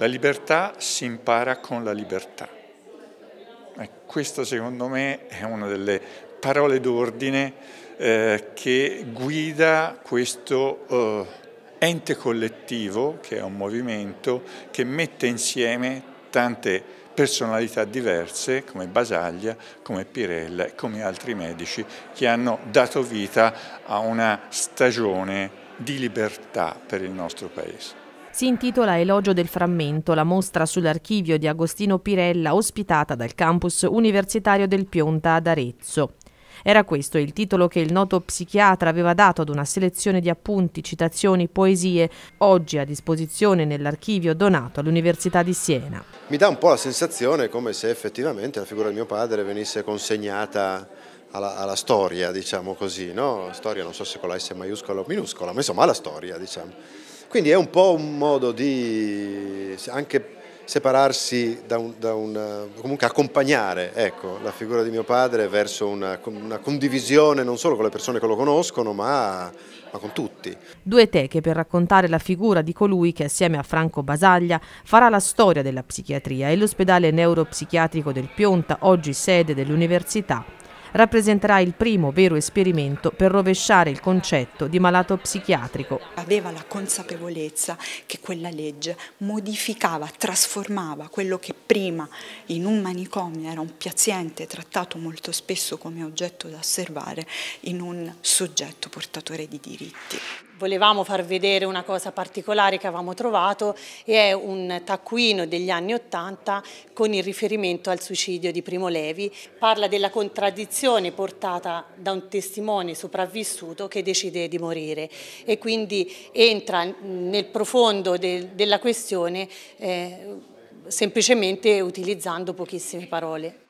La libertà si impara con la libertà. E questa secondo me è una delle parole d'ordine eh, che guida questo eh, ente collettivo, che è un movimento, che mette insieme tante personalità diverse come Basaglia, come Pirella e come altri medici che hanno dato vita a una stagione di libertà per il nostro Paese si intitola Elogio del frammento, la mostra sull'archivio di Agostino Pirella ospitata dal campus universitario del Pionta ad Arezzo. Era questo il titolo che il noto psichiatra aveva dato ad una selezione di appunti, citazioni, poesie, oggi a disposizione nell'archivio donato all'Università di Siena. Mi dà un po' la sensazione come se effettivamente la figura di mio padre venisse consegnata alla, alla storia, diciamo così, no? Storia non so se con la S maiuscola o minuscola, ma insomma alla storia, diciamo. Quindi è un po' un modo di anche separarsi da un, da una, comunque accompagnare ecco, la figura di mio padre verso una, una, condivisione non solo con le persone che lo conoscono ma, ma con tutti. Due teche per raccontare la figura di colui che assieme a Franco Basaglia farà la storia della psichiatria e l'ospedale neuropsichiatrico del Pionta, oggi sede dell'università rappresenterà il primo vero esperimento per rovesciare il concetto di malato psichiatrico. Aveva la consapevolezza che quella legge modificava, trasformava quello che prima in un manicomio era un paziente trattato molto spesso come oggetto da osservare in un soggetto portatore di diritti volevamo far vedere una cosa particolare che avevamo trovato e è un taccuino degli anni Ottanta con il riferimento al suicidio di Primo Levi. Parla della contraddizione portata da un testimone sopravvissuto che decide di morire e quindi entra nel profondo de della questione eh, semplicemente utilizzando pochissime parole.